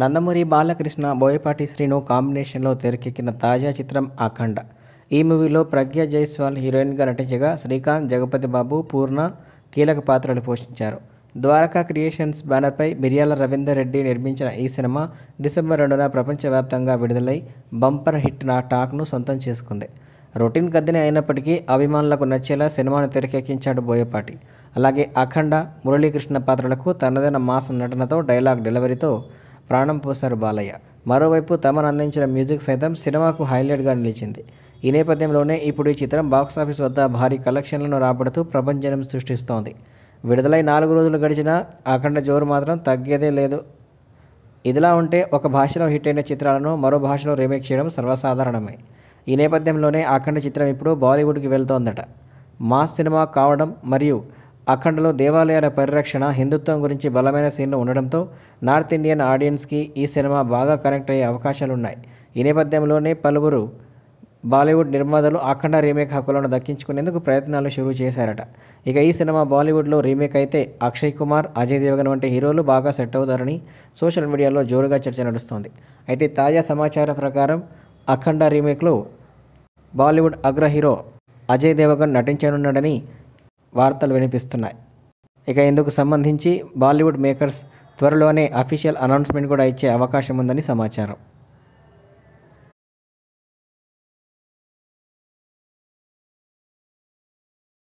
నందమూరి బాలకృష్ణ బోయపాటి శ్రీను కాంబినేషన్లో తెరకెక్కిన తాజా చిత్రం అఖండ ఈ మూవీలో ప్రజ్ఞ జైస్వాల్ హీరోయిన్గా నటించగా శ్రీకాంత్ జగపతి బాబు పూర్ణ కీలక పాత్రలు పోషించారు ద్వారకా క్రియేషన్స్ బ్యానర్పై మిర్యాల రవీందర్ రెడ్డి నిర్మించిన ఈ సినిమా డిసెంబర్ రెండున ప్రపంచవ్యాప్తంగా విడుదలై బంపర్ హిట్ నా టాక్ను సొంతం చేసుకుంది రొటీన్ కథనే అయినప్పటికీ అభిమానులకు నచ్చేలా సినిమాను తెరకెక్కించాడు బోయపాటి అలాగే అఖండ మురళీకృష్ణ పాత్రలకు తనదైన మాస నటనతో డైలాగ్ డెలివరీతో ప్రాణం పోశారు బాలయ్య మరోవైపు తమన్ అందించిన మ్యూజిక్ సైతం సినిమాకు హైలైట్గా నిలిచింది ఈ నేపథ్యంలోనే ఇప్పుడు ఈ చిత్రం బాక్సాఫీస్ వద్ద భారీ కలెక్షన్లను రాబడుతూ ప్రపంచం సృష్టిస్తోంది విడుదలై నాలుగు రోజులు గడిచిన అఖండ జోరు మాత్రం తగ్గేదే లేదు ఇదిలా ఉంటే ఒక భాషలో హిట్ అయిన చిత్రాలను మరో భాషలో రీమేక్ చేయడం సర్వసాధారణమే ఈ నేపథ్యంలోనే అఖండ చిత్రం ఇప్పుడు బాలీవుడ్కి వెళ్తోందట మాస్ సినిమా కావడం మరియు అఖండలో దేవాలయాల పరిరక్షణ హిందుత్వం గురించి బలమైన సీన్లు ఉండడంతో నార్త్ ఇండియన్ ఆడియన్స్కి ఈ సినిమా బాగా కనెక్ట్ అయ్యే అవకాశాలున్నాయి ఈ నేపథ్యంలోనే పలువురు బాలీవుడ్ నిర్మాతలు అఖండ రీమేక్ హక్కులను దక్కించుకునేందుకు ప్రయత్నాలు షురూ చేశారట ఇక ఈ సినిమా బాలీవుడ్లో రీమేక్ అయితే అక్షయ్ కుమార్ అజయ్ దేవగన్ వంటి హీరోలు బాగా సెట్ అవుతారని సోషల్ మీడియాలో జోరుగా చర్చ నడుస్తోంది అయితే తాజా సమాచారం ప్రకారం అఖండ రీమేక్లో బాలీవుడ్ అగ్ర హీరో అజయ్ దేవగన్ నటించనున్నాడని వార్తలు వినిపిస్తున్నాయి ఇక ఇందుకు సంబంధించి బాలీవుడ్ మేకర్స్ త్వరలోనే అఫీషియల్ అనౌన్స్మెంట్ కూడా ఇచ్చే అవకాశం ఉందని సమాచారం